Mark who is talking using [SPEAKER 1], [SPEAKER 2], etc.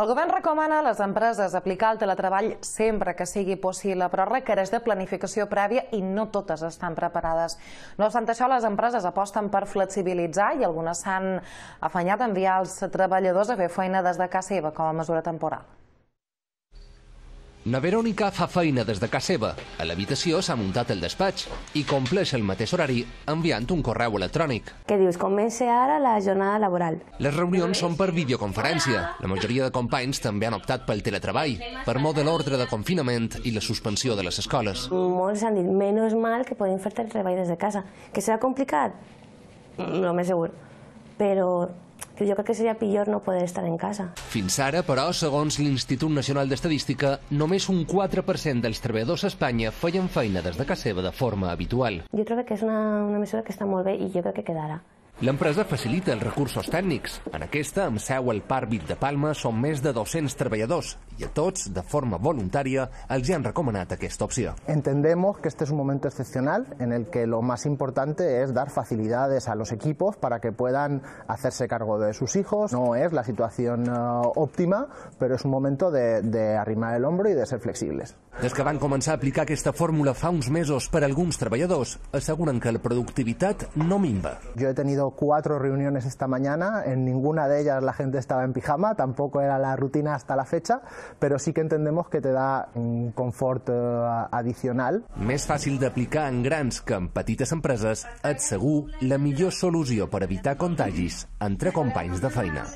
[SPEAKER 1] El govern recomana a les empreses aplicar el teletreball sempre que sigui possible, però requereix de planificació prèvia i no totes estan preparades. No obstant això, les empreses aposten per flexibilitzar i algunes s'han afanyat a enviar els treballadors a fer feina des de casa seva com a mesura temporal.
[SPEAKER 2] Na Verònica fa feina des de casa seva. A l'habitació s'ha muntat el despatx i compleix el mateix horari enviant un correu electrònic.
[SPEAKER 3] Què dius? Comença ara la jornada laboral.
[SPEAKER 2] Les reunions són per videoconferència. La majoria de companys també han optat pel teletreball, per mor de l'ordre de confinament i la suspensió de les escoles.
[SPEAKER 3] Molts han dit, menys mal que podem fer teletreball des de casa. Que serà complicat? No m'és segur. Però jo crec que seria pitjor no poder estar en casa.
[SPEAKER 2] Fins ara, però, segons l'Institut Nacional d'Estadística, només un 4% dels treballadors a Espanya feien feina des de casa seva de forma habitual.
[SPEAKER 3] Jo crec que és una, una mesura que està molt bé i jo crec que quedarà.
[SPEAKER 2] L'empresa facilita els recursos tècnics. En aquesta, amb seu al Parc Vic de Palma, són més de 200 treballadors i a tots, de forma voluntària, els hi han recomanat aquesta opció.
[SPEAKER 4] Entendemos que este es un momento excepcional en el que lo más importante es dar facilidades a los equipos para que puedan hacerse cargo de sus hijos. No es la situación eh, óptima, pero es un momento de, de arrimar el hombro y de ser flexibles.
[SPEAKER 2] Des que van començar a aplicar aquesta fórmula fa uns mesos per a alguns treballadors, asseguren que la productivitat no minva.
[SPEAKER 4] Jo he tenido cuatro reuniones esta mañana, en ninguna de ellas la gente estaba en pijama, tampoco era la rutina hasta la fecha, pero sí que entendemos que te da un mm, confort eh, adicional.
[SPEAKER 2] Més fàcil d'aplicar en grans que en petites empreses, et segur la millor solució per evitar contagis entre companys de feina.